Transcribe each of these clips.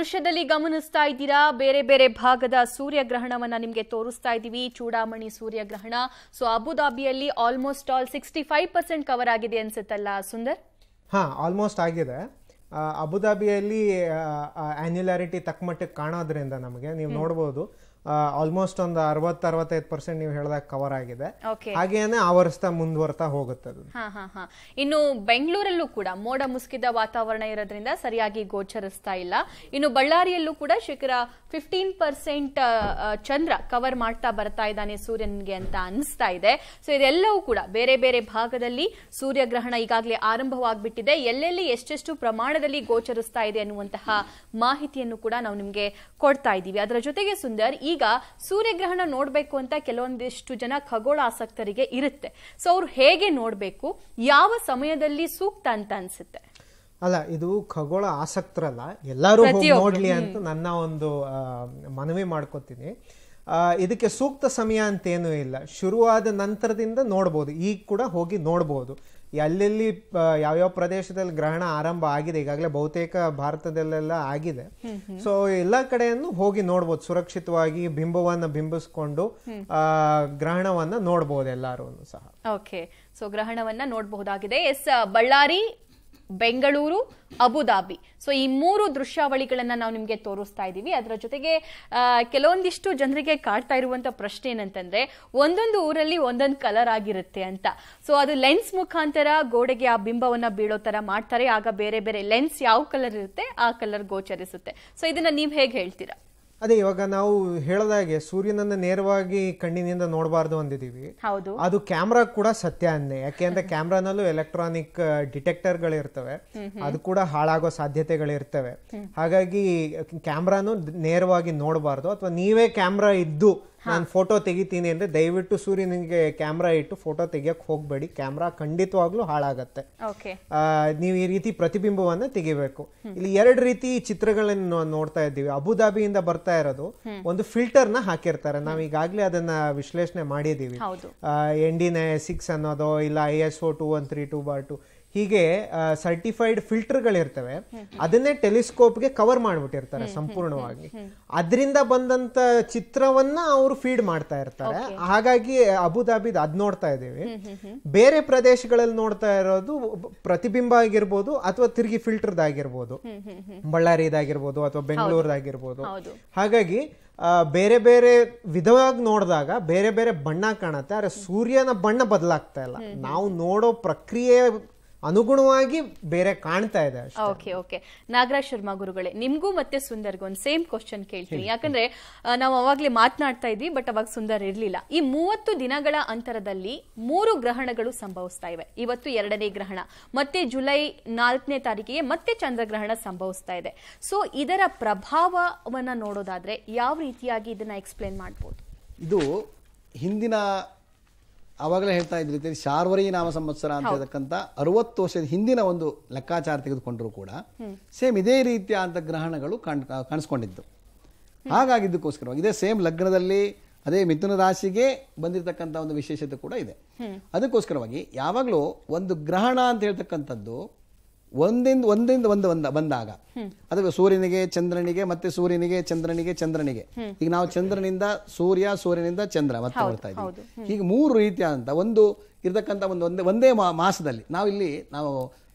ದೃಶ್ಯದಲ್ಲಿ ಗಮನಿಸ್ತಾ ಇದ್ದೀರಾ ಬೇರೆ ಬೇರೆ ಭಾಗದ ಸೂರ್ಯಗ್ರಹಣವನ್ನ ನಿಮಗೆ ತೋರಿಸ್ತಾ ಇದ್ದೀವಿ ಚೂಡಾಮಣಿ ಸೂರ್ಯಗ್ರಹಣ ಸೊ ಅಬುದಾಬಿಯಲ್ಲಿ almost all sixty five percent cover ಆಗಿದೆ ಅನ್ಸುತ್ತಲ್ಲ ಸುಂದರ್ ಹಾ ಆಲ್ಮೋಸ್ಟ್ ಆಗಿದೆ ಅಬುದಾಬಿಯಲ್ಲಿ ಆನ್ಯುಲಾರಿಟಿ ತಕ್ಕಮಟ್ಟಿಗೆ ಕಾಣೋದ್ರಿಂದ ನಮಗೆ ನೀವು ನೋಡ್ಬೋದು ಆಲ್ಮೋಸ್ಟ್ ಒಂದು ಅರವತ್ ಅರವತ್ತೈದು ಪರ್ಸೆಂಟ್ ನೀವು ಹೇಳಿದಾಗ ಕವರ್ ಆಗಿದೆ ಹಾಗೇನೆ ಆವರಿಸ್ತಾ ಮುಂದುವರ್ತಾ ಹೋಗುತ್ತೆ ಇನ್ನು ಬೆಂಗಳೂರಲ್ಲೂ ಕೂಡ ಮೋಡ ಮುಸುಕಿದ ವಾತಾವರಣ ಇರೋದ್ರಿಂದ ಸರಿಯಾಗಿ ಗೋಚರಿಸ್ತಾ ಇಲ್ಲ ಇನ್ನು ಬಳ್ಳಾರಿಯಲ್ಲೂ ಕೂಡ ಶೇಕಡ ಫಿಫ್ಟೀನ್ ಪರ್ಸೆಂಟ್ ಚಂದ್ರ ಕವರ್ ಮಾಡ್ತಾ ಬರ್ತಾ ಇದ್ದಾನೆ ಸೂರ್ಯನಿಗೆ ಅಂತ ಅನಿಸ್ತಾ ಇದೆ ಸೊ ಇದೆಲ್ಲವೂ ಕೂಡ ಬೇರೆ ಬೇರೆ ಭಾಗದಲ್ಲಿ ಸೂರ್ಯಗ್ರಹಣ ಈಗಾಗಲೇ ಆರಂಭವಾಗ್ಬಿಟ್ಟಿದೆ ಎಲ್ಲೆಲ್ಲಿ ಎಷ್ಟೆಷ್ಟು ಪ್ರಮಾಣದಲ್ಲಿ ಗೋಚರಿಸ್ತಾ ಇದೆ ಅನ್ನುವಂತಹ ಮಾಹಿತಿಯನ್ನು ಕೂಡ ನಾವು ನಿಮಗೆ ಕೊಡ್ತಾ ಇದ್ದೀವಿ ಅದರ ಜೊತೆಗೆ ಸುಂದರ್ ಈ ಈಗ ಸೂರ್ಯಗ್ರಹಣ ನೋಡಬೇಕು ಅಂತ ಕೆಲವೊಂದಿಷ್ಟು ಜನ ಖಗೋಳ ಆಸಕ್ತರಿಗೆ ಇರುತ್ತೆ ಸೊ ಅವ್ರು ಹೇಗೆ ನೋಡಬೇಕು ಯಾವ ಸಮಯದಲ್ಲಿ ಸೂಕ್ತ ಅಂತ ಅನ್ಸುತ್ತೆ ಅಲ್ಲ ಇದು ಖಗೋಳ ಆಸಕ್ತರಲ್ಲ ಎಲ್ಲರೂ ನೋಡ್ಲಿ ಅಂತ ನನ್ನ ಒಂದು ಮನವಿ ಮಾಡ್ಕೋತೀನಿ ಇದಕ್ಕೆ ಸೂಕ್ತ ಸಮಯ ಅಂತ ಅಂತೇನೂ ಇಲ್ಲ ಶುರುವಾದ ನಂತರದಿಂದ ನೋಡ್ಬೋದು ಈಗ ಕೂಡ ಹೋಗಿ ನೋಡ್ಬೋದು ಎಲ್ಲೆಲ್ಲಿ ಯಾವ ಪ್ರದೇಶದಲ್ಲಿ ಗ್ರಹಣ ಆರಂಭ ಆಗಿದೆ ಈಗಾಗಲೇ ಬಹುತೇಕ ಭಾರತದಲ್ಲೆಲ್ಲ ಆಗಿದೆ ಸೊ ಎಲ್ಲ ಕಡೆಯನ್ನು ಹೋಗಿ ನೋಡ್ಬೋದು ಸುರಕ್ಷಿತವಾಗಿ ಬಿಂಬವನ್ನ ಬಿಂಬಿಸ್ಕೊಂಡು ಆ ಗ್ರಹಣವನ್ನ ನೋಡ್ಬೋದು ಎಲ್ಲಾರು ಸಹ ಓಕೆ ಸೊ ಗ್ರಹಣವನ್ನ ನೋಡಬಹುದಾಗಿದೆ yes Ballari Bengaluru Abu Dhabi so ಈ ಮೂರು ದೃಶ್ಯಾವಳಿಗಳನ್ನ ನಾವು ನಿಮಗೆ ತೋರಿಸ್ತಾ ಇದ್ದೀವಿ ಅದರ ಜೊತೆಗೆ ಕೆಲವೊಂದಿಷ್ಟು ಜನರಿಗೆ ಕಾಡ್ತಾ ಇರುವಂತ ಪ್ರಶ್ನೆ ಏನಂತಂದ್ರೆ ಒಂದೊಂದು ಊರಲ್ಲಿ ಒಂದೊಂದು ಕಲರ್ ಆಗಿರುತ್ತೆ ಅಂತ ಸೊ ಅದು ಲೆನ್ಸ್ ಮುಖಾಂತರ ಗೋಡೆಗೆ ಆ ಬಿಂಬವನ್ನ ಬೀಳೋ ತರ ಮಾಡ್ತಾರೆ ಆಗ ಬೇರೆ ಬೇರೆ ಲೆನ್ಸ್ ಯಾವ ಕಲರ್ ಇರುತ್ತೆ ಆ ಕಲರ್ ಗೋಚರಿಸುತ್ತೆ ಸೊ ಇದನ್ನ ನೀವು ಹೇಗೆ ಹೇಳ್ತೀರಾ ಅದೇ ಇವಾಗ ನಾವು ಹೇಳದಾಗೆ ಸೂರ್ಯನನ್ನ ನೇರವಾಗಿ ಕಣ್ಣಿನಿಂದ ನೋಡಬಾರ್ದು ಅಂದಿದೀವಿ ಹೌದು ಅದು ಕ್ಯಾಮ್ರಾ ಕೂಡ ಸತ್ಯ ಅನ್ನೆ ಯಾಕೆ ಅಂದ್ರೆ ಕ್ಯಾಮ್ರಾನಲ್ಲೂ ಎಲೆಕ್ಟ್ರಾನಿಕ್ ಡಿಟೆಕ್ಟರ್ಗಳಿರ್ತವೆ ಅದು ಕೂಡ ಹಾಳಾಗೋ ಸಾಧ್ಯತೆಗಳಿರ್ತವೆ ಹಾಗಾಗಿ ಕ್ಯಾಮ್ರಾನು ನೇರವಾಗಿ ನೋಡಬಾರ್ದು ಅಥವಾ ನೀವೇ ಕ್ಯಾಮ್ರಾ ಇದ್ದು ನಾನು ಫೋಟೋ ತೆಗಿತೀನಿ ಅಂದ್ರೆ ದಯವಿಟ್ಟು ಸೂರ್ಯನಿಗೆ ಕ್ಯಾಮ್ರಾ ಇಟ್ಟು ಫೋಟೋ ತೆಗಿಯಕ್ಕೆ ಹೋಗಬೇಡಿ ಕ್ಯಾಮ್ರಾ ಖಂಡಿತವಾಗ್ಲೂ ಹಾಳಾಗತ್ತೆ ನೀವು ಈ ರೀತಿ ಪ್ರತಿಬಿಂಬವನ್ನ ತೆಗಿಬೇಕು ಇಲ್ಲಿ ಎರಡು ರೀತಿ ಚಿತ್ರಗಳನ್ನು ನೋಡ್ತಾ ಇದ್ದೀವಿ ಅಬುಧಾಬಿಯಿಂದ ಬರ್ತಾ ಇರೋದು ಒಂದು ಫಿಲ್ಟರ್ ನ ಹಾಕಿರ್ತಾರೆ ನಾವು ಈಗಾಗಲೇ ಅದನ್ನ ವಿಶ್ಲೇಷಣೆ ಮಾಡಿದ್ದೀವಿ ಎನ್ ಡಿ ಸಿಕ್ಸ್ ಅನ್ನೋದು ಇಲ್ಲ I S O two one three two bar two ಹೀಗೆ ಸರ್ಟಿಫೈಡ್ ಫಿಲ್ಟರ್ಗಳಿರ್ತವೆ ಅದನ್ನೇ ಟೆಲಿಸ್ಕೋಪ್ಗೆ ಕವರ್ ಮಾಡಿಬಿಟ್ಟಿರ್ತಾರೆ ಸಂಪೂರ್ಣವಾಗಿ ಅದರಿಂದ ಬಂದಂತ ಚಿತ್ರವನ್ನ ಅವರು ಫೀಡ್ ಮಾಡ್ತಾ ಇರ್ತಾರೆ ಹಾಗಾಗಿ ಅಬುದಾಬಿದ್ ಅದ್ ನೋಡ್ತಾ ಇದ್ದೀವಿ ಬೇರೆ ಪ್ರದೇಶಗಳಲ್ಲಿ ನೋಡ್ತಾ ಇರೋದು ಪ್ರತಿಬಿಂಬ ಆಗಿರ್ಬೋದು ಅಥವಾ ತಿರುಗಿ ಆಗಿರ್ಬೋದು ಬಳ್ಳಾರಿದಾಗಿರ್ಬೋದು ಅಥವಾ ಬೆಂಗಳೂರದಾಗಿರ್ಬೋದು ಹಾಗಾಗಿ ಬೇರೆ ಬೇರೆ ವಿಧವಾಗಿ ನೋಡಿದಾಗ ಬೇರೆ ಬೇರೆ ಬಣ್ಣ ಕಾಣತ್ತೆ ಆದ್ರೆ ಸೂರ್ಯನ ಬಣ್ಣ ಬದಲಾಗ್ತಾ ಇಲ್ಲ ನಾವು ನೋಡೋ ಪ್ರಕ್ರಿಯೆ ಅನುಗುಣವಾಗಿ ಬೇರೆ ಕಾಣ್ತಾ ಇದೆ ಓಕೆ ಓಕೆ ನಾಗರಾಜ್ ಶರ್ಮಾ ಗುರುಗಳೇ ನಿಮ್ಗೂ ಮತ್ತೆ ಸುಂದರ್ಗೂ ಒಂದು ಸೇಮ್ ಕ್ವಶನ್ ಕೇಳ್ತೀನಿ ಯಾಕಂದ್ರೆ ನಾವು ಅವಾಗಲೇ ಮಾತನಾಡ್ತಾ ಇದ್ವಿ ಬಟ್ ಅವಾಗ ಸುಂದರ್ ಇರಲಿಲ್ಲ ಈ ಮೂವತ್ತು ದಿನಗಳ ಅಂತರದಲ್ಲಿ ಮೂರು ಗ್ರಹಣಗಳು ಸಂಭವಿಸ್ತಾ ಇವೆ ಇವತ್ತು ಎರಡನೇ ಗ್ರಹಣ ಮತ್ತೆ ಜುಲೈ ನಾಲ್ಕನೇ ತಾರೀಕಿಗೆ ಮತ್ತೆ ಚಂದ್ರಗ್ರಹಣ ಸಂಭವಿಸ್ತಾ ಇದೆ ಸೊ ಇದರ ಪ್ರಭಾವವನ್ನು ನೋಡೋದಾದ್ರೆ ಯಾವ ರೀತಿಯಾಗಿ ಇದನ್ನ ಎಕ್ಸ್ಪ್ಲೇನ್ ಮಾಡ್ಬೋದು ಇದು ಹಿಂದಿನ ಆವಾಗಲೇ ಹೇಳ್ತಾ ಇದ್ದ ರೀತಿಯಲ್ಲಿ ಶಾರ್ವರಿ ನಾಮ ಸಂವತ್ಸರ ಅಂತ ಹೇಳ್ತಕ್ಕಂಥ ಅರವತ್ತು ವರ್ಷದ ಹಿಂದಿನ ಒಂದು ಲೆಕ್ಕಾಚಾರ ತೆಗೆದುಕೊಂಡರೂ ಕೂಡ ಸೇಮ್ ಇದೇ ರೀತಿಯ ಅಂತ ಗ್ರಹಣಗಳು ಕಾಣ್ ಕಾಣಿಸ್ಕೊಂಡಿದ್ದು ಹಾಗಾಗಿದ್ದಕ್ಕೋಸ್ಕರವಾಗಿ ಇದೇ ಸೇಮ್ ಲಗ್ನದಲ್ಲಿ ಅದೇ ಮಿಥುನ ರಾಶಿಗೆ ಬಂದಿರತಕ್ಕಂಥ ಒಂದು ವಿಶೇಷತೆ ಕೂಡ ಇದೆ ಅದಕ್ಕೋಸ್ಕರವಾಗಿ ಯಾವಾಗಲೂ ಒಂದು ಗ್ರಹಣ ಅಂತ ಹೇಳ್ತಕ್ಕಂಥದ್ದು ಒಂದಿಂದ ಒಂದಿಂದ ಒಂದು ಒಂದ ಬಂದಾಗ ಅದು ಸೂರ್ಯನಿಗೆ ಚಂದ್ರನಿಗೆ ಮತ್ತೆ ಸೂರ್ಯನಿಗೆ ಚಂದ್ರನಿಗೆ ಚಂದ್ರನಿಗೆ ಈಗ ನಾವು ಚಂದ್ರನಿಂದ ಸೂರ್ಯ ಸೂರ್ಯನಿಂದ ಚಂದ್ರ ಮತ್ತೆ ಬರ್ತಾ ಇದ್ದೀವಿ ಹೀಗೆ ಮೂರು ರೀತಿಯ ಒಂದು ಇರತಕ್ಕಂಥ ಒಂದು ಒಂದೇ ಒಂದೇ ಮಾಸದಲ್ಲಿ ಇಲ್ಲಿ ನಾವು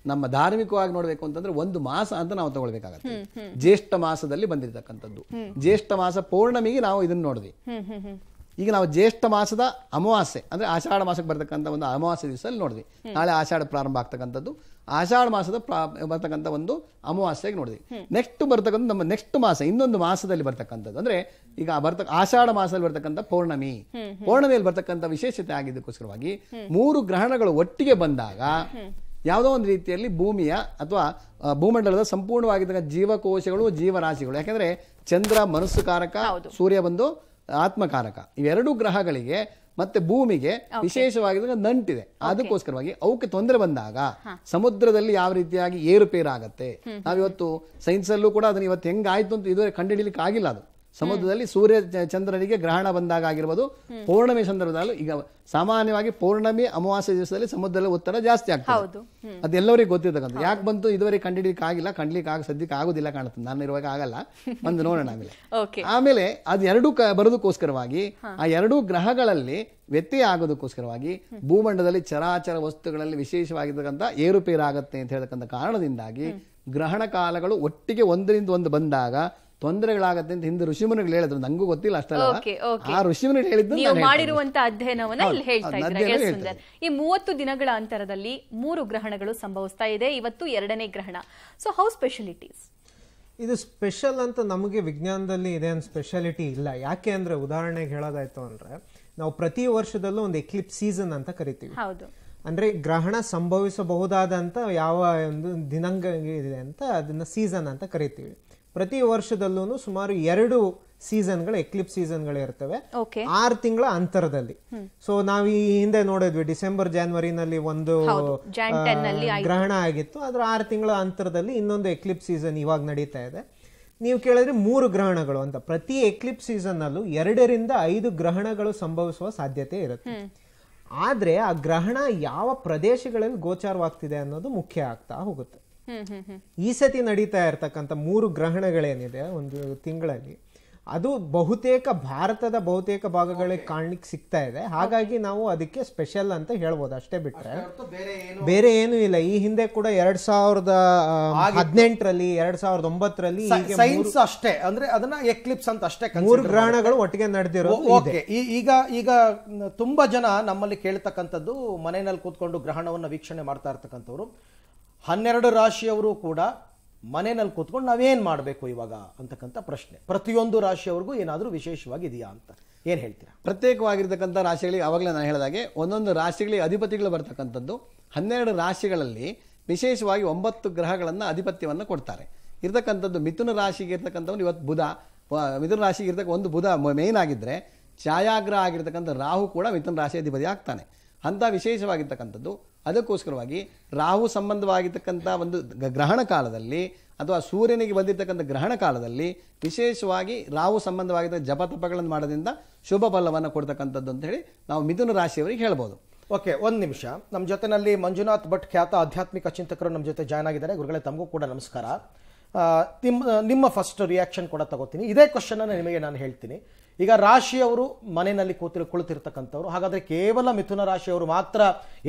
ನಮ್ಮ ಧಾರ್ಮಿಕವಾಗಿ ನೋಡಬೇಕು ಅಂತಂದ್ರೆ ಒಂದು ಮಾಸ ಅಂತ ನಾವು ತಗೊಳ್ಬೇಕಾಗತ್ತೆ ಜ್ಯೇಷ್ಠ ಮಾಸದಲ್ಲಿ ಬಂದಿರತಕ್ಕಂಥದ್ದು ಜ್ಯೇಷ್ಠ ಮಾಸ ಪೌರ್ಣಮಿಗೆ ನಾವು ಇದನ್ನ ನೋಡಿದ್ವಿ ಈಗ ನಾವು ಜ್ಯೇಷ್ಠ ಮಾಸದ ಅಮಾವಾಸ್ಯೆ ಅಂದರೆ ಆಷಾಢ ಮಾಸಕ್ಕೆ ಬರ್ತಕ್ಕಂಥ ಒಂದು ಅಮಾವಾಸ್ಯೆ ದಿವಸದಲ್ಲಿ ನೋಡಿದ್ವಿ ನಾಳೆ ಆಷಾಢ ಪ್ರಾರಂಭ ಆಗ್ತಕ್ಕಂಥದ್ದು ಆಷಾಢ ಮಾಸದ ಪ್ರಾ ಬರ್ತಕ್ಕಂಥ ಒಂದು ಅಮಾವಾಸ್ಯೆಗೆ ನೋಡಿದ್ವಿ ನೆಕ್ಸ್ಟ್ ಬರ್ತಕ್ಕಂಥ ನಮ್ಮ ನೆಕ್ಸ್ಟ್ ಮಾಸ ಇನ್ನೊಂದು ಮಾಸದಲ್ಲಿ ಬರ್ತಕ್ಕಂಥದ್ದು ಅಂದರೆ ಈಗ ಬರ್ತಕ್ಕ ಆಷಾಢ ಮಾಸದಲ್ಲಿ ಬರ್ತಕ್ಕಂಥ ಪೌರ್ಣಮಿ ಪೌರ್ಣಮಿಯಲ್ಲಿ ಬರ್ತಕ್ಕಂಥ ವಿಶೇಷತೆ ಆಗಿದ್ದಕ್ಕೋಸ್ಕರವಾಗಿ ಮೂರು ಗ್ರಹಣಗಳು ಒಟ್ಟಿಗೆ ಬಂದಾಗ ಯಾವುದೋ ಒಂದು ರೀತಿಯಲ್ಲಿ ಭೂಮಿಯ ಅಥವಾ ಭೂಮಂಡಲದ ಸಂಪೂರ್ಣವಾಗಿದ್ದ ಜೀವಕೋಶಗಳು ಜೀವರಾಶಿಗಳು ಯಾಕೆಂದ್ರೆ ಚಂದ್ರ ಮನಸ್ಸು ಕಾರಕ ಸೂರ್ಯ ಬಂದು ಆತ್ಮಕಾರಕ ಇವೆರಡು ಗ್ರಹಗಳಿಗೆ ಮತ್ತೆ ಭೂಮಿಗೆ ವಿಶೇಷವಾಗಿ ನಂಟಿದೆ ಅದಕ್ಕೋಸ್ಕರವಾಗಿ ಅವಕ್ಕೆ ತೊಂದರೆ ಬಂದಾಗ ಸಮುದ್ರದಲ್ಲಿ ಯಾವ ರೀತಿಯಾಗಿ ಏರುಪೇರಾಗತ್ತೆ ನಾವಿವತ್ತು ಸೈನ್ಸ್ ಅಲ್ಲೂ ಕೂಡ ಅದನ್ನ ಇವತ್ತು ಹೆಂಗಾಯ್ತು ಅಂತ ಇದುವರೆ ಕಂಡುಹಿಡಿಯಲಿಕ್ಕೆ ಆಗಿಲ್ಲ ಅದು ಸಮುದ್ರದಲ್ಲಿ ಸೂರ್ಯ ಚಂದ್ರನಿಗೆ ಗ್ರಹಣ ಬಂದಾಗ ಆಗಿರ್ಬೋದು ಪೌರ್ಣಮಿ ಸಂದರ್ಭದಲ್ಲೂ ಈಗ ಸಾಮಾನ್ಯವಾಗಿ ಪೌರ್ಣಮಿ ಅಮಾವಾಸ್ಯ ದಿವಸದಲ್ಲಿ ಸಮುದ್ರದಲ್ಲಿ ಒತ್ತಡ ಜಾಸ್ತಿ ಆಗ್ತದೆ ಅದೆಲ್ಲವರಿಗೆ ಗೊತ್ತಿರ್ತಕ್ಕಂಥ ಯಾಕೆ ಬಂತು ಇದುವರೆಗೆ ಕಂಡಿಡಿಕ್ ಆಗಿಲ್ಲ ಕಂಡ್ಲಿಕ್ಕೆ ಆಗ ಸದ್ಯಕ್ಕೆ ಆಗುದಿಲ್ಲ ಕಾಣುತ್ತೆ ನಾನು ಇರುವಾಗ ಆಗಲ್ಲ ಒಂದು ನೋಡೋಣ ಆಮೇಲೆ ಆಮೇಲೆ ಅದು ಎರಡೂ ಬರೋದಕ್ಕೋಸ್ಕರವಾಗಿ ಆ ಎರಡೂ ಗ್ರಹಗಳಲ್ಲಿ ವ್ಯತ್ಯಯ ಆಗೋದಕ್ಕೋಸ್ಕರವಾಗಿ ಭೂಮಂಡದಲ್ಲಿ ಚರಾಚರ ವಸ್ತುಗಳಲ್ಲಿ ವಿಶೇಷವಾಗಿರ್ತಕ್ಕಂಥ ಏರುಪೇರಾಗುತ್ತೆ ಅಂತ ಹೇಳ್ತಕ್ಕಂಥ ಕಾರಣದಿಂದಾಗಿ ಗ್ರಹಣ ಕಾಲಗಳು ಒಟ್ಟಿಗೆ ಒಂದರಿಂದ ಒಂದು ಬಂದಾಗ ತೊಂದರೆಗಳಾಗತ್ತೆ ಅಂತ ಹಿಂದೆ ಋಷಿಮುನಿಗಳು ಹೇಳಿದ್ರು ನಂಗೂ ಗೊತ್ತಿಲ್ಲ ಅಷ್ಟೇ ಆ ಋಷಿಮುನಿಗಳು ಹೇಳಿದ್ದು ನೀವು ಮಾಡಿರುವಂತಹ ಅಧ್ಯಯನವನ್ನ ಇಲ್ಲಿ ಹೇಳ್ತಾ ಈ ಮೂವತ್ತು ದಿನಗಳ ಅಂತರದಲ್ಲಿ ಮೂರು ಗ್ರಹಣಗಳು ಸಂಭವಿಸ್ತಾ ಇದೆ ಇವತ್ತು ಎರಡನೇ ಗ್ರಹಣ ಸೊ ಹೌ ಸ್ಪೆಷಲಿಟೀಸ್ ಇದು ಸ್ಪೆಷಲ್ ಅಂತ ನಮಗೆ ವಿಜ್ಞಾನದಲ್ಲಿ ಇದೆ ಅಂತ ಸ್ಪೆಷಾಲಿಟಿ ಇಲ್ಲ ಯಾಕೆ ಅಂದ್ರೆ ಉದಾಹರಣೆಗೆ ಹೇಳೋದಾಯ್ತು ಅಂದ್ರೆ ನಾವು ಪ್ರತಿ ವರ್ಷದಲ್ಲೂ ಒಂದು ಎಕ್ಲಿಪ್ ಸೀಸನ್ ಅಂತ ಕರಿತೀವಿ ಅಂದ್ರೆ ಗ್ರಹಣ ಸಂಭವಿಸಬಹುದಾದಂತ ಯಾವ ಒಂದು ದಿನಾಂಕ ಇದೆ ಅಂತ ಅದನ್ನ ಸೀಸನ್ ಅಂತ ಕರಿತೀವಿ ಪ್ರತಿ ವರ್ಷದಲ್ಲೂ ಸುಮಾರು ಎರಡು ಸೀಸನ್ಗಳು ಎಕ್ಲಿಪ್ ಸೀಸನ್ಗಳು ಇರ್ತವೆ ಆರು ತಿಂಗಳ ಅಂತರದಲ್ಲಿ ಸೊ ನಾವು ಈ ಹಿಂದೆ ನೋಡಿದ್ವಿ ಡಿಸೆಂಬರ್ ಜಾನ್ವರಿನಲ್ಲಿ ಒಂದು ಗ್ರಹಣ ಆಗಿತ್ತು ಆದ್ರೆ ಆರು ತಿಂಗಳ ಅಂತರದಲ್ಲಿ ಇನ್ನೊಂದು ಎಕ್ಲಿಪ್ ಸೀಸನ್ ಇವಾಗ ನಡೀತಾ ಇದೆ ನೀವು ಕೇಳಿದ್ರೆ ಮೂರು ಗ್ರಹಣಗಳು ಅಂತ ಪ್ರತಿ ಎಕ್ಲಿಪ್ ಸೀಸನ್ ಅಲ್ಲೂ ಎರಡರಿಂದ ಐದು ಗ್ರಹಣಗಳು ಸಂಭವಿಸುವ ಸಾಧ್ಯತೆ ಇರುತ್ತೆ ಆದ್ರೆ ಆ ಗ್ರಹಣ ಯಾವ ಪ್ರದೇಶಗಳಲ್ಲಿ ಗೋಚಾರವಾಗ್ತಿದೆ ಅನ್ನೋದು ಮುಖ್ಯ ಆಗ್ತಾ ಹೋಗುತ್ತೆ ಈ ಸತಿ ನಡೀತಾ ಇರ್ತಕ್ಕಂಥ ಮೂರು ಗ್ರಹಣಗಳೇನಿದೆ ಒಂದು ತಿಂಗಳಲ್ಲಿ ಅದು ಬಹುತೇಕ ಭಾರತದ ಬಹುತೇಕ ಭಾಗಗಳಿಗೆ ಕಾಣಲಿಕ್ಕೆ ಸಿಗ್ತಾ ಇದೆ ಹಾಗಾಗಿ ನಾವು ಅದಕ್ಕೆ ಸ್ಪೆಷಲ್ ಅಂತ ಹೇಳ್ಬೋದು ಅಷ್ಟೇ ಬಿಟ್ರೆ ಬೇರೆ ಏನು ಇಲ್ಲ ಈ ಹಿಂದೆ ಕೂಡ ಎರಡ್ ಸಾವಿರದ ಹದಿನೆಂಟರಲ್ಲಿ ಎರಡ್ ಸಾವಿರದ ಒಂಬತ್ತರಲ್ಲಿ ಸೈನ್ಸ್ ಅಷ್ಟೇ ಅಂದ್ರೆ ಅದನ್ನ ಎಕ್ಲಿಪ್ಸ್ ಅಂತ ಅಷ್ಟೇ ಮೂರು ಗ್ರಹಣಗಳು ಒಟ್ಟಿಗೆ ನಡೆದಿರೋದು ಈಗ ಈಗ ತುಂಬಾ ಜನ ನಮ್ಮಲ್ಲಿ ಕೇಳ್ತಕ್ಕಂಥದ್ದು ಮನೆಯಲ್ಲಿ ಕೂತ್ಕೊಂಡು ಗ್ರಹಣವನ್ನು ವೀಕ್ಷಣೆ ಮಾಡ್ತಾ ಇರ್ತಕ್ಕಂಥವ್ರು ಹನ್ನೆರಡು ರಾಶಿಯವರು ಕೂಡ ಮನೆಯಲ್ಲಿ ಕೂತ್ಕೊಂಡು ನಾವೇನು ಮಾಡಬೇಕು ಇವಾಗ ಅಂತಕ್ಕಂಥ ಪ್ರಶ್ನೆ ಪ್ರತಿಯೊಂದು ರಾಶಿಯವರೆಗೂ ಏನಾದರೂ ವಿಶೇಷವಾಗಿ ಇದೆಯಾ ಅಂತ ಏನು ಹೇಳ್ತೀರಾ ಪ್ರತ್ಯೇಕವಾಗಿರ್ತಕ್ಕಂಥ ರಾಶಿಗಳಿಗೆ ಅವಾಗಲೇ ನಾನು ಹೇಳಿದಾಗೆ ಒಂದೊಂದು ರಾಶಿಗಳಿಗೆ ಅಧಿಪತಿಗಳು ಬರ್ತಕ್ಕಂಥದ್ದು ಹನ್ನೆರಡು ರಾಶಿಗಳಲ್ಲಿ ವಿಶೇಷವಾಗಿ ಒಂಬತ್ತು ಗ್ರಹಗಳನ್ನು ಅಧಿಪತ್ಯವನ್ನು ಕೊಡ್ತಾರೆ ಇರತಕ್ಕಂಥದ್ದು ಮಿಥುನ ರಾಶಿಗೆ ಇರ್ತಕ್ಕಂಥವ್ನು ಇವತ್ತು ಬುಧ ಮಿಥುನ ರಾಶಿಗೆ ಇರ್ತಕ್ಕ ಒಂದು ಬುಧ ಮೇಯ್ನ್ ಆಗಿದ್ದರೆ ಛಾಯಾಗ್ರಹ ಆಗಿರ್ತಕ್ಕಂಥ ರಾಹು ಕೂಡ ಮಿಥುನ ರಾಶಿ ಅಧಿಪತಿ ಆಗ್ತಾನೆ ಅಂಥ ವಿಶೇಷವಾಗಿರ್ತಕ್ಕಂಥದ್ದು ಅದಕ್ಕೋಸ್ಕರವಾಗಿ ರಾಹು ಸಂಬಂಧವಾಗಿರ್ತಕ್ಕಂಥ ಒಂದು ಗ್ರಹಣ ಕಾಲದಲ್ಲಿ ಅಥವಾ ಸೂರ್ಯನಿಗೆ ಬಂದಿರತಕ್ಕಂಥ ಗ್ರಹಣ ಕಾಲದಲ್ಲಿ ವಿಶೇಷವಾಗಿ ರಾಹು ಸಂಬಂಧವಾಗಿದ್ದ ಜಪತಪಗಳನ್ನು ಮಾಡೋದ್ರಿಂದ ಶುಭ ಫಲವನ್ನು ಕೊಡ್ತಕ್ಕಂಥದ್ದು ಅಂತ ಹೇಳಿ ನಾವು ಮಿಥುನ ರಾಶಿಯವರಿಗೆ ಹೇಳ್ಬೋದು ಓಕೆ ಒಂದು ನಿಮಿಷ ನಮ್ಮ ಜೊತೆನಲ್ಲಿ ಮಂಜುನಾಥ್ ಭಟ್ ಖ್ಯಾತ ಆಧ್ಯಾತ್ಮಿಕ ಚಿಂತಕರು ನಮ್ಮ ಜೊತೆ ಜಾಯ್ನ್ ಆಗಿದ್ದಾರೆ ಗುರುಗಳೇ ತಮಗೂ ಕೂಡ ನಮಸ್ಕಾರ ನಿಮ್ಮ ನಿಮ್ಮ ಫಸ್ಟ್ ರಿಯಾಕ್ಷನ್ ಕೂಡ ತಗೋತೀನಿ ಇದೇ ಕ್ವಶನನ್ನು ನಿಮಗೆ ನಾನು ಹೇಳ್ತೀನಿ ಈಗ ರಾಶಿಯವರು ಮನೆಯಲ್ಲಿ ಕೂತಿರು ಕುಳಿತಿರ್ತಕ್ಕಂಥವ್ರು ಹಾಗಾದರೆ ಕೇವಲ ಮಿಥುನ ರಾಶಿಯವರು ಮಾತ್ರ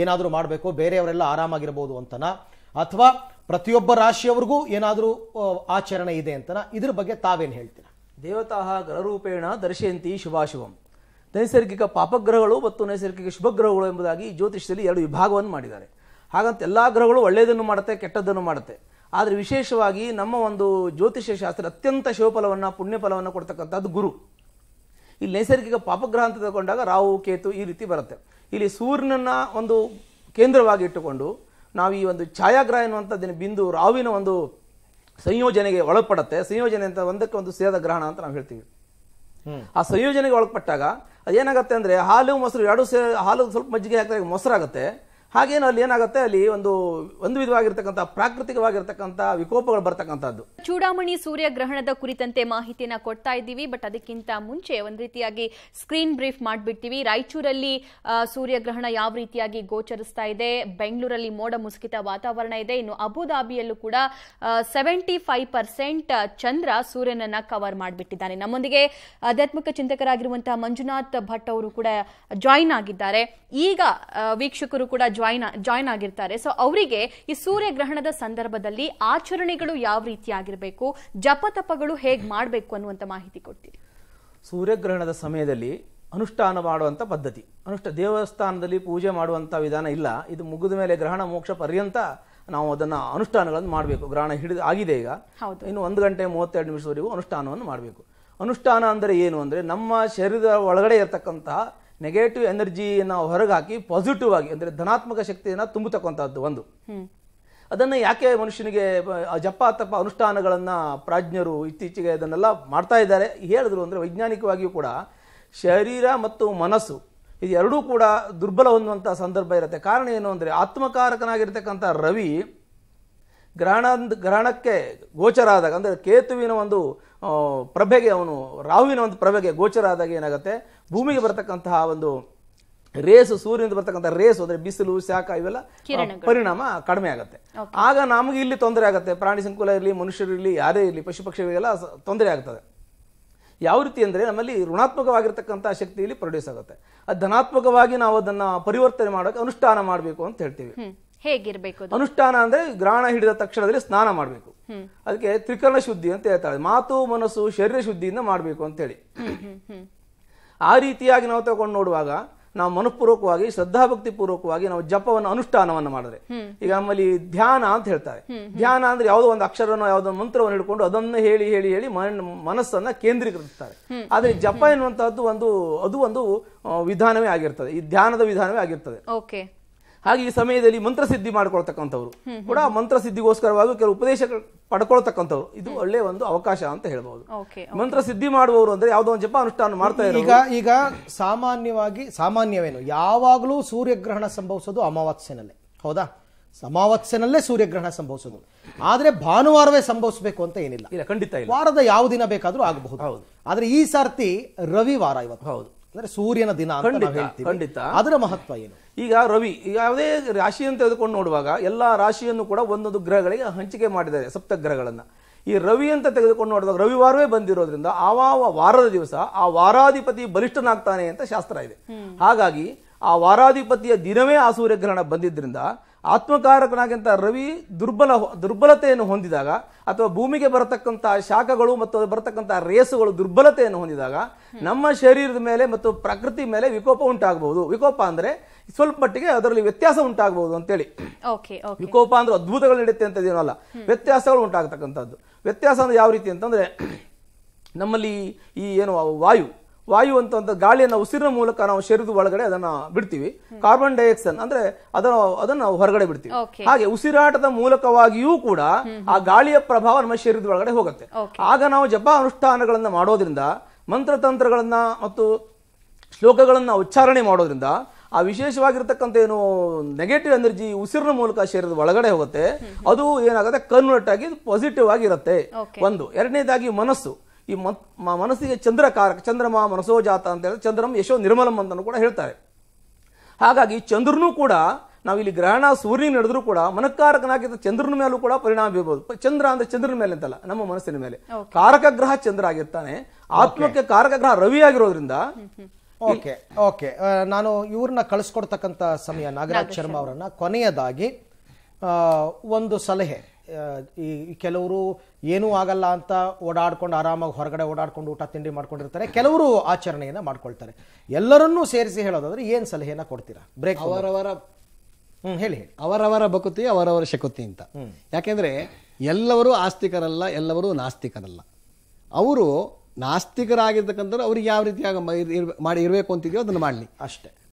ಏನಾದರೂ ಮಾಡಬೇಕು ಬೇರೆಯವರೆಲ್ಲ ಆರಾಮಾಗಿರ್ಬೋದು ಅಂತನಾ ಅಥವಾ ಪ್ರತಿಯೊಬ್ಬ ರಾಶಿಯವರಿಗೂ ಏನಾದರೂ ಆಚರಣೆ ಇದೆ ಅಂತನ ಇದ್ರ ಬಗ್ಗೆ ತಾವೇನು ಹೇಳ್ತೀರಾ ದೇವತಾ ಗ್ರಹರೂಪೇಣ ದರ್ಶಯಂತಿ ಶುಭಾಶುಭಂ ನೈಸರ್ಗಿಕ ಪಾಪಗ್ರಹಗಳು ಮತ್ತು ನೈಸರ್ಗಿಕ ಶುಭಗ್ರಹಗಳು ಎಂಬುದಾಗಿ ಜ್ಯೋತಿಷ್ಯದಲ್ಲಿ ಎರಡು ವಿಭಾಗವನ್ನು ಮಾಡಿದ್ದಾರೆ ಹಾಗಂತ ಎಲ್ಲ ಗ್ರಹಗಳು ಒಳ್ಳೆಯದನ್ನು ಮಾಡುತ್ತೆ ಕೆಟ್ಟದ್ದನ್ನು ಮಾಡುತ್ತೆ ಆದರೆ ವಿಶೇಷವಾಗಿ ನಮ್ಮ ಒಂದು ಜ್ಯೋತಿಷ್ಯ ಶಾಸ್ತ್ರ ಅತ್ಯಂತ ಶಿವಫಲವನ್ನು ಫಲವನ್ನು ಪುಣ್ಯ ಫಲವನ್ನು ಕೊಡ್ತಕ್ಕಂಥದ್ದು ಗುರು ಇಲ್ಲಿ ನೈಸರ್ಗಿಕ ಪಾಪಗ್ರಹ ಅಂತ ತಗೊಂಡಾಗ ರಾಹು ಕೇತು ಈ ರೀತಿ ಬರುತ್ತೆ ಇಲ್ಲಿ ಸೂರ್ಯನನ್ನ ಒಂದು ಕೇಂದ್ರವಾಗಿ ಇಟ್ಟುಕೊಂಡು ನಾವು ಈ ಒಂದು ಛಾಯಾಗ್ರಹ ಎನ್ನುವಂಥದ್ದಿನ ಬಿಂದು ರಾವಿನ ಒಂದು ಸಂಯೋಜನೆಗೆ ಒಳಪಡುತ್ತೆ ಸಂಯೋಜನೆ ಅಂತ ಒಂದಕ್ಕೆ ಒಂದು ಸೇದ ಗ್ರಹಣ ಅಂತ ನಾವು ಹೇಳ್ತೀವಿ ಆ ಸಂಯೋಜನೆಗೆ ಒಳಪಟ್ಟಾಗ ಅದೇನಾಗತ್ತೆ ಅಂದರೆ ಹಾಲು ಮೊಸರು ಎರಡು ಸೇ ಹಾಲು ಸ್ವಲ್ಪ ಮಜ್ಜಿಗೆ ಹಾಕಿದಾಗ ಮೊಸರಾಗತ್ತೆ ಹಾಗೇನು ಅಲ್ಲಿ ಏನಾಗುತ್ತೆ ಅಲ್ಲಿ ಒಂದು ಒಂದು ವಿಧವಾಗಿರ್ತಕ್ಕಂಥ ಪ್ರಾಕೃತಿಕವಾಗಿರ್ತಕ್ಕಂಥ ವಿಕೋಪಗಳು ಬರ್ತಕ್ಕಂಥದ್ದು ಚೂಡಾಮಣಿ ಸೂರ್ಯಗ್ರಹಣದ ಕುರಿತಂತೆ ಮಾಹಿತಿಯನ್ನ ಕೊಡ್ತಾ ಇದ್ದೀವಿ ಬಟ್ ಅದಕ್ಕಿಂತ ಮುಂಚೆ ಒಂದು ರೀತಿಯಾಗಿ ಸ್ಕ್ರೀನ್ ಬ್ರೀಫ್ ಮಾಡಿಬಿಡ್ತೀವಿ ರಾಯಚೂರಲ್ಲಿ ಸೂರ್ಯಗ್ರಹಣ ಯಾವ ರೀತಿಯಾಗಿ ಗೋಚರಿಸ್ತಾ ಇದೆ ಬೆಂಗಳೂರಲ್ಲಿ ಮೋಡ ಮುಸುಕಿತ ವಾತಾವರಣ ಇದೆ ಇನ್ನು ಅಬುಧಾಬಿಯಲ್ಲೂ ಕೂಡ ಸೆವೆಂಟಿ ಫೈವ್ ಪರ್ಸೆಂಟ್ ಚಂದ್ರ ಸೂರ್ಯನನ್ನ ಕವರ್ ಮಾಡಿಬಿಟ್ಟಿದ್ದಾನೆ ನಮ್ಮೊಂದಿಗೆ ಆಧ್ಯಾತ್ಮಿಕ ಚಿಂತಕರಾಗಿರುವಂತಹ ಮಂಜುನಾಥ್ ಭಟ್ ಅವರು ಕೂಡ ಜಾಯಿನ್ ಆಗಿದ್ದಾರೆ ಈಗ ವೀಕ್ಷಕರು ಕೂಡ ಜಾಯಿನ್ ಜಾಯಿನ್ ಆಗಿರ್ತಾರೆ ಸೊ ಅವರಿಗೆ ಈ ಸೂರ್ಯಗ್ರಹಣದ ಸಂದರ್ಭದಲ್ಲಿ ಆಚರಣೆಗಳು ಯಾವ ರೀತಿ ಜಪ ಜಪತಪಗಳು ಹೇಗೆ ಮಾಡಬೇಕು ಅನ್ನುವಂಥ ಮಾಹಿತಿ ಕೊಡ್ತೀರಿ ಸೂರ್ಯಗ್ರಹಣದ ಸಮಯದಲ್ಲಿ ಅನುಷ್ಠಾನ ಮಾಡುವಂಥ ಪದ್ಧತಿ ಅನುಷ್ಠ ದೇವಸ್ಥಾನದಲ್ಲಿ ಪೂಜೆ ಮಾಡುವಂಥ ವಿಧಾನ ಇಲ್ಲ ಇದು ಮುಗಿದ ಮೇಲೆ ಗ್ರಹಣ ಮೋಕ್ಷ ಪರ್ಯಂತ ನಾವು ಅದನ್ನು ಅನುಷ್ಠಾನಗಳನ್ನು ಮಾಡಬೇಕು ಗ್ರಹಣ ಹಿಡಿದು ಆಗಿದೆ ಈಗ ಹೌದು ಇನ್ನು ಒಂದು ಗಂಟೆ ಮೂವತ್ತೆರಡು ನಿಮಿಷವರೆಗೂ ಅನುಷ್ಠಾನವನ್ನು ಮಾಡಬೇಕು ಅನುಷ್ಠಾನ ಅಂದರೆ ಏನು ಅಂದರೆ ನಮ್ಮ ಶರೀರದ ಒಳಗಡೆ ಇರತಕ್ಕಂತಹ ನೆಗೆಟಿವ್ ಎನರ್ಜಿಯನ್ನು ಹೊರಗೆ ಹಾಕಿ ಪಾಸಿಟಿವ್ ಆಗಿ ಅಂದರೆ ಧನಾತ್ಮಕ ಶಕ್ತಿಯನ್ನು ತುಂಬತಕ್ಕಂಥದ್ದು ಒಂದು ಅದನ್ನು ಯಾಕೆ ಮನುಷ್ಯನಿಗೆ ಜಪ ತಪ್ಪ ಅನುಷ್ಠಾನಗಳನ್ನು ಪ್ರಾಜ್ಞರು ಇತ್ತೀಚೆಗೆ ಅದನ್ನೆಲ್ಲ ಮಾಡ್ತಾ ಇದ್ದಾರೆ ಹೇಳಿದ್ರು ಅಂದರೆ ವೈಜ್ಞಾನಿಕವಾಗಿಯೂ ಕೂಡ ಶರೀರ ಮತ್ತು ಮನಸ್ಸು ಇದು ಎರಡೂ ಕೂಡ ದುರ್ಬಲ ಹೊಂದುವಂಥ ಸಂದರ್ಭ ಇರುತ್ತೆ ಕಾರಣ ಏನು ಅಂದರೆ ಆತ್ಮಕಾರಕನಾಗಿರ್ತಕ್ಕಂಥ ರವಿ ಗ್ರಹಣ ಗ್ರಹಣಕ್ಕೆ ಗೋಚರ ಆದಾಗ ಅಂದರೆ ಕೇತುವಿನ ಒಂದು ಪ್ರಭೆಗೆ ಅವನು ರಾಹುವಿನ ಒಂದು ಪ್ರಭೆಗೆ ಗೋಚರ ಆದಾಗ ಏನಾಗುತ್ತೆ ಭೂಮಿಗೆ ಬರತಕ್ಕಂತಹ ಒಂದು ರೇಸು ಸೂರ್ಯನಿಂದ ಬರ್ತಕ್ಕಂಥ ರೇಸು ಅಂದ್ರೆ ಬಿಸಿಲು ಶಾಖ ಇವೆಲ್ಲ ಪರಿಣಾಮ ಕಡಿಮೆ ಆಗುತ್ತೆ ಆಗ ನಮಗೆ ಇಲ್ಲಿ ತೊಂದರೆ ಆಗುತ್ತೆ ಪ್ರಾಣಿ ಸಂಕುಲ ಇರಲಿ ಮನುಷ್ಯರು ಇರಲಿ ಯಾರೇ ಇರಲಿ ಪಶು ಪಕ್ಷಿಗಳಿಗೆಲ್ಲ ತೊಂದರೆ ಆಗ್ತದೆ ಯಾವ ರೀತಿ ಅಂದರೆ ನಮ್ಮಲ್ಲಿ ಋಣಾತ್ಮಕವಾಗಿರ್ತಕ್ಕಂಥ ಶಕ್ತಿ ಇಲ್ಲಿ ಪ್ರೊಡ್ಯೂಸ್ ಆಗುತ್ತೆ ಅದು ಧನಾತ್ಮಕವಾಗಿ ನಾವು ಅದನ್ನು ಪರಿವರ್ತನೆ ಮಾಡೋಕೆ ಅನುಷ್ಠಾನ ಮಾಡಬೇಕು ಅಂತ ಹೇಳ್ತೀವಿ ಹೇಗಿರಬೇಕು ಅನುಷ್ಠಾನ ಅಂದ್ರೆ ಗ್ರಹಣ ಹಿಡಿದ ತಕ್ಷಣದಲ್ಲಿ ಸ್ನಾನ ಮಾಡಬೇಕು ಅದಕ್ಕೆ ತ್ರಿಕರಣ ಶುದ್ಧಿ ಅಂತ ಹೇಳ್ತಾಳೆ ಮಾತು ಮನಸ್ಸು ಶರೀರ ಶುದ್ಧಿಯಿಂದ ಮಾಡಬೇಕು ಅಂತ ಹೇಳಿ ಆ ರೀತಿಯಾಗಿ ನಾವು ತಗೊಂಡು ನೋಡುವಾಗ ನಾವು ಮನಃಪೂರ್ವಕವಾಗಿ ಶ್ರದ್ಧಾಭಕ್ತಿ ಪೂರ್ವಕವಾಗಿ ನಾವು ಜಪವನ್ನು ಅನುಷ್ಠಾನವನ್ನು ಮಾಡಿದ್ರೆ ಈಗ ನಮ್ಮಲ್ಲಿ ಧ್ಯಾನ ಅಂತ ಹೇಳ್ತಾರೆ ಧ್ಯಾನ ಅಂದ್ರೆ ಯಾವುದೋ ಒಂದು ಅಕ್ಷರವನ್ನು ಯಾವುದೋ ಮಂತ್ರವನ್ನು ಹಿಡ್ಕೊಂಡು ಅದನ್ನು ಹೇಳಿ ಹೇಳಿ ಹೇಳಿ ಮನಸ್ಸನ್ನ ಕೇಂದ್ರೀಕರಿಸುತ್ತಾರೆ ಆದ್ರೆ ಜಪ ಎನ್ನುವಂತಹದ್ದು ಒಂದು ಅದು ಒಂದು ವಿಧಾನವೇ ಆಗಿರ್ತದೆ ಈ ಧ್ಯಾನದ ವಿಧಾನವೇ ಆಗಿರ್ತದೆ ಹಾಗೆ ಈ ಸಮಯದಲ್ಲಿ ಮಂತ್ರಸಿದ್ಧಿ ಮಾಡ್ಕೊಳ್ತಕ್ಕಂಥವ್ರು ಕೂಡ ಮಂತ್ರಸಿದ್ಧಿಗೋಸ್ಕರವಾಗಿ ಕೆಲವು ಉಪದೇಶ ಪಡ್ಕೊಳ್ತಕ್ಕಂಥವ್ರು ಇದು ಒಳ್ಳೆ ಒಂದು ಅವಕಾಶ ಅಂತ ಹೇಳ್ಬಹುದು ಮಂತ್ರಸಿದ್ಧಿ ಮಾಡುವವರು ಅಂದ್ರೆ ಯಾವ್ದೋ ಒಂದು ಜಪ ಅನುಷ್ಠಾನ ಮಾಡ್ತಾ ಇದ್ದಾರೆ ಈಗ ಈಗ ಸಾಮಾನ್ಯವಾಗಿ ಸಾಮಾನ್ಯವೇನು ಯಾವಾಗಲೂ ಸೂರ್ಯಗ್ರಹಣ ಸಂಭವಿಸೋದು ಅಮಾವಾಸ್ಯನಲ್ಲೇ ಹೌದಾ ಅಮಾವಾಸ್ಯೆನಲ್ಲೇ ಸೂರ್ಯಗ್ರಹಣ ಸಂಭವಿಸೋದು ಆದ್ರೆ ಭಾನುವಾರವೇ ಸಂಭವಿಸಬೇಕು ಅಂತ ಏನಿಲ್ಲ ಇಲ್ಲ ಖಂಡಿತ ವಾರದ ಯಾವ ದಿನ ಬೇಕಾದ್ರೂ ಆಗಬಹುದು ಹೌದು ಆದ್ರೆ ಈ ಸಾರ್ತಿ ರವಿವಾರ ಇವತ್ತು ಹೌದು ಅಂದ್ರೆ ಸೂರ್ಯನ ದಿನ ಖಂಡಿತ ಅದರ ಮಹತ್ವ ಏನು ಈಗ ರವಿ ಯಾವುದೇ ರಾಶಿಯನ್ನು ತೆಗೆದುಕೊಂಡು ನೋಡುವಾಗ ಎಲ್ಲಾ ರಾಶಿಯನ್ನು ಕೂಡ ಒಂದೊಂದು ಗ್ರಹಗಳಿಗೆ ಹಂಚಿಕೆ ಮಾಡಿದ್ದಾರೆ ಸಪ್ತ ಗ್ರಹಗಳನ್ನು ಈ ರವಿ ಅಂತ ತೆಗೆದುಕೊಂಡು ನೋಡಿದಾಗ ರವಿವಾರವೇ ಬಂದಿರೋದ್ರಿಂದ ಆವಾವ ವಾರದ ದಿವಸ ಆ ವಾರಾಧಿಪತಿ ಬಲಿಷ್ಠನಾಗ್ತಾನೆ ಅಂತ ಶಾಸ್ತ್ರ ಇದೆ ಹಾಗಾಗಿ ಆ ವಾರಾಧಿಪತಿಯ ದಿನವೇ ಆ ಸೂರ್ಯಗ್ರಹಣ ಬಂದಿದ್ರಿಂದ ಆತ್ಮಕಾರಕನಾಗಿಂತ ರವಿ ದುರ್ಬಲ ದುರ್ಬಲತೆಯನ್ನು ಹೊಂದಿದಾಗ ಅಥವಾ ಭೂಮಿಗೆ ಬರತಕ್ಕಂಥ ಶಾಖಗಳು ಮತ್ತು ಬರತಕ್ಕಂಥ ರೇಸುಗಳು ದುರ್ಬಲತೆಯನ್ನು ಹೊಂದಿದಾಗ ನಮ್ಮ ಶರೀರದ ಮೇಲೆ ಮತ್ತು ಪ್ರಕೃತಿ ಮೇಲೆ ವಿಕೋಪ ಉಂಟಾಗಬಹುದು ವಿಕೋಪ ಅಂದರೆ ಸ್ವಲ್ಪ ಮಟ್ಟಿಗೆ ಅದರಲ್ಲಿ ವ್ಯತ್ಯಾಸ ಉಂಟಾಗಬಹುದು ಅಂತೇಳಿ ವಿಕೋಪ ಅಂದ್ರೆ ಅದ್ಭುತಗಳು ನಡೆಯುತ್ತೆ ಅಂತ ಏನಲ್ಲ ವ್ಯತ್ಯಾಸಗಳು ಉಂಟಾಗತಕ್ಕಂಥದ್ದು ವ್ಯತ್ಯಾಸ ಅಂದ್ರೆ ಯಾವ ರೀತಿ ಅಂತಂದ್ರೆ ನಮ್ಮಲ್ಲಿ ಈ ಏನು ವಾಯು ವಾಯು ಅಂತ ಒಂದು ಗಾಳಿಯನ್ನು ಉಸಿರಿನ ಮೂಲಕ ನಾವು ಶರೀರದ ಒಳಗಡೆ ಅದನ್ನ ಬಿಡ್ತೀವಿ ಕಾರ್ಬನ್ ಡೈಆಕ್ಸೈಡ್ ಅಂದ್ರೆ ಅದನ್ನ ಅದನ್ನ ಹೊರಗಡೆ ಬಿಡ್ತೀವಿ ಹಾಗೆ ಉಸಿರಾಟದ ಮೂಲಕವಾಗಿಯೂ ಕೂಡ ಆ ಗಾಳಿಯ ಪ್ರಭಾವ ನಮ್ಮ ಶರೀರದ ಒಳಗಡೆ ಹೋಗುತ್ತೆ ಆಗ ನಾವು ಜಪ ಅನುಷ್ಠಾನಗಳನ್ನ ಮಾಡೋದ್ರಿಂದ ಮಂತ್ರತಂತ್ರಗಳನ್ನ ಮತ್ತು ಶ್ಲೋಕಗಳನ್ನ ಉಚ್ಚಾರಣೆ ಮಾಡೋದ್ರಿಂದ ಆ ವಿಶೇಷವಾಗಿರ್ತಕ್ಕಂಥ ಏನು ನೆಗೆಟಿವ್ ಎನರ್ಜಿ ಉಸಿರಿನ ಮೂಲಕ ಶರೀರದ ಒಳಗಡೆ ಹೋಗುತ್ತೆ ಅದು ಏನಾಗುತ್ತೆ ಕನ್ವರ್ಟ್ ಆಗಿ ಪಾಸಿಟಿವ್ ಆಗಿರುತ್ತೆ ಒಂದು ಎರಡನೇದಾಗಿ ಮನಸ್ಸು ಈ ಮನಸ್ಸಿಗೆ ಚಂದ್ರಕಾರಕ ಚಂದ್ರಮ ಮನಸೋಜಾತ ಅಂತ ಹೇಳಿದ್ರೆ ಚಂದ್ರಂ ಯಶೋ ನಿರ್ಮಲಂ ಅಂತಲೂ ಕೂಡ ಹೇಳ್ತಾರೆ ಹಾಗಾಗಿ ಚಂದ್ರನೂ ಕೂಡ ನಾವಿಲ್ಲಿ ಗ್ರಹಣ ಸೂರ್ಯನ ನಡೆದರೂ ಕೂಡ ಮನಕಾರಕನಾಗಿದ್ದ ಚಂದ್ರನ ಮೇಲೂ ಕೂಡ ಪರಿಣಾಮ ಬೀರ್ಬೋದು ಚಂದ್ರ ಅಂದ್ರೆ ಚಂದ್ರನ ಮೇಲೆ ಅಂತಲ್ಲ ನಮ್ಮ ಮನಸ್ಸಿನ ಮೇಲೆ ಕಾರಕ ಗ್ರಹ ಚಂದ್ರ ಆಗಿರ್ತಾನೆ ಆತ್ಮಕ್ಕೆ ಕಾರಕ ಗ್ರಹ ರವಿ ಆಗಿರೋದ್ರಿಂದ ಓಕೆ ಓಕೆ ನಾನು ಇವ್ರನ್ನ ಕಳಿಸ್ಕೊಡ್ತಕ್ಕಂಥ ಸಮಯ ನಾಗರಾಜ್ ಶರ್ಮಾ ಅವರನ್ನ ಕೊನೆಯದಾಗಿ ಒಂದು ಸಲಹೆ ಈ ಕೆಲವರು ಏನೂ ಆಗಲ್ಲ ಅಂತ ಓಡಾಡ್ಕೊಂಡು ಆರಾಮಾಗಿ ಹೊರಗಡೆ ಓಡಾಡ್ಕೊಂಡು ಊಟ ತಿಂಡಿ ಮಾಡ್ಕೊಂಡಿರ್ತಾರೆ ಕೆಲವರು ಆಚರಣೆಯನ್ನು ಮಾಡ್ಕೊಳ್ತಾರೆ ಎಲ್ಲರನ್ನೂ ಸೇರಿಸಿ ಹೇಳೋದಾದ್ರೆ ಏನು ಸಲಹೆಯನ್ನು ಕೊಡ್ತೀರಾ ಬ್ರೇಕ್ ಅವರವರ ಹ್ಞೂ ಹೇಳಿ ಹೇಳಿ ಅವರವರ ಬಕುತಿ ಅವರವರ ಶಕುತಿ ಅಂತ ಯಾಕೆಂದರೆ ಎಲ್ಲವರು ಆಸ್ತಿಕರಲ್ಲ ಎಲ್ಲವರು ನಾಸ್ತಿಕರಲ್ಲ ಅವರು ನಾಸ್ತಿಕರಾಗಿರ್ತಕ್ಕಂಥವ್ರು ಅವ್ರಿಗೆ ಯಾವ ರೀತಿಯಾಗಿ ಮಾಡಿ ಇರಬೇಕು ಅಂತಿದೆಯೋ ಅದನ್ನು ಮಾಡಲಿ ಅಷ್ಟೇ